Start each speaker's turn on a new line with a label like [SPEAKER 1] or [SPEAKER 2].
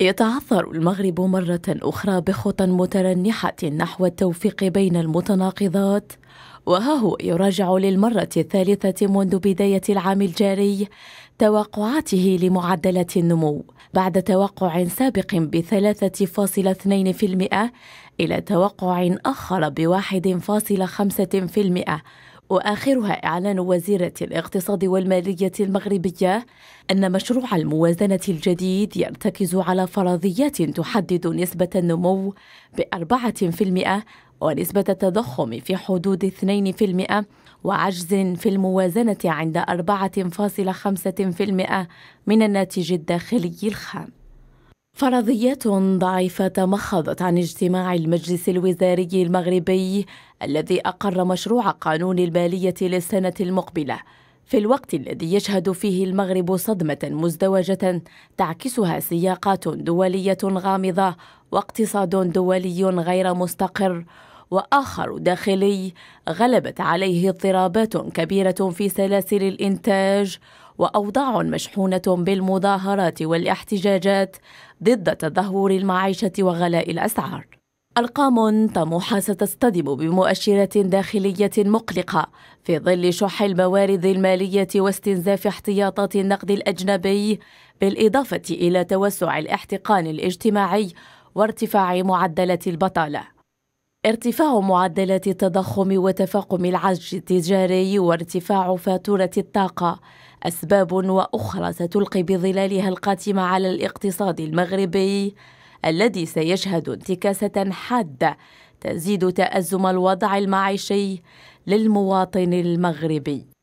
[SPEAKER 1] يتعثر المغرب مرة أخرى بخطى مترنحة نحو التوفيق بين المتناقضات وها هو يراجع للمرة الثالثة منذ بداية العام الجاري توقعاته لمعدلة النمو بعد توقع سابق ب 3.2% إلى توقع آخر ب 1.5% واخرها اعلان وزيره الاقتصاد والماليه المغربيه ان مشروع الموازنه الجديد يرتكز على فرضيات تحدد نسبه النمو باربعه في المئه ونسبه التضخم في حدود اثنين في المئه وعجز في الموازنه عند اربعه فاصل خمسه في المئه من الناتج الداخلي الخام فرضيات ضعيفة تمخضت عن اجتماع المجلس الوزاري المغربي الذي أقر مشروع قانون المالية للسنة المقبلة في الوقت الذي يشهد فيه المغرب صدمة مزدوجة تعكسها سياقات دولية غامضة واقتصاد دولي غير مستقر وآخر داخلي غلبت عليه اضطرابات كبيرة في سلاسل الإنتاج وأوضاع مشحونة بالمظاهرات والاحتجاجات ضد تدهور المعيشة وغلاء الأسعار. أرقام طموحة ستصطدم بمؤشرات داخلية مقلقة في ظل شح الموارد المالية واستنزاف احتياطات النقد الأجنبي، بالإضافة إلى توسع الاحتقان الاجتماعي وارتفاع معدلات البطالة. ارتفاع معدلات التضخم وتفاقم العجز التجاري وارتفاع فاتورة الطاقة أسباب وأخرى ستلقي بظلالها القاتمة على الاقتصاد المغربي الذي سيشهد انتكاسة حادة تزيد تأزم الوضع المعيشي للمواطن المغربي